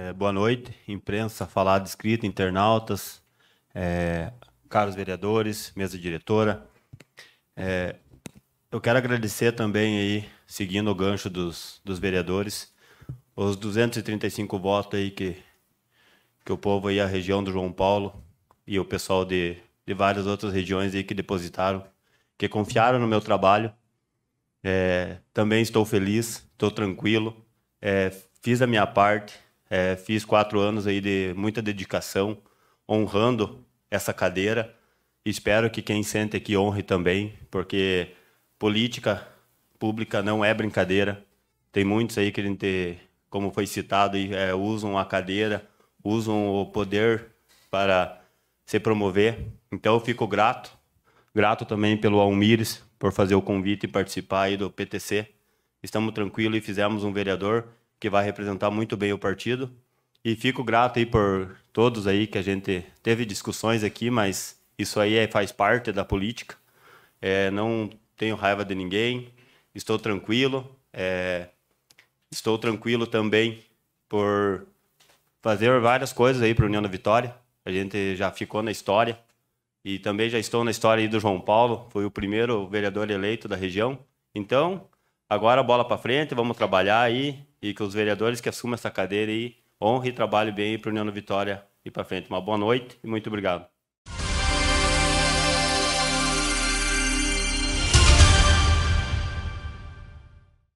É, boa noite, imprensa, falada, escrita, internautas, é, caros vereadores, mesa diretora. É, eu quero agradecer também aí, seguindo o gancho dos, dos vereadores, os 235 votos aí que, que o povo aí, a região do João Paulo e o pessoal de, de várias outras regiões aí que depositaram, que confiaram no meu trabalho. É, também estou feliz, estou tranquilo, é, fiz a minha parte, é, fiz quatro anos aí de muita dedicação, honrando essa cadeira. Espero que quem sente aqui honre também, porque política pública não é brincadeira. Tem muitos aí que a gente, como foi citado, é, usam a cadeira, usam o poder para se promover. Então eu fico grato, grato também pelo Almires por fazer o convite e participar aí do PTC. Estamos tranquilos e fizemos um vereador que vai representar muito bem o partido. E fico grato aí por todos aí que a gente teve discussões aqui, mas isso aí é, faz parte da política. É, não tenho raiva de ninguém, estou tranquilo. É, estou tranquilo também por fazer várias coisas aí para União da Vitória. A gente já ficou na história e também já estou na história aí do João Paulo, foi o primeiro vereador eleito da região. Então, agora bola para frente, vamos trabalhar aí e que os vereadores que assumam essa cadeira aí honrem e trabalhem bem para a União da Vitória e para frente. Uma boa noite e muito obrigado.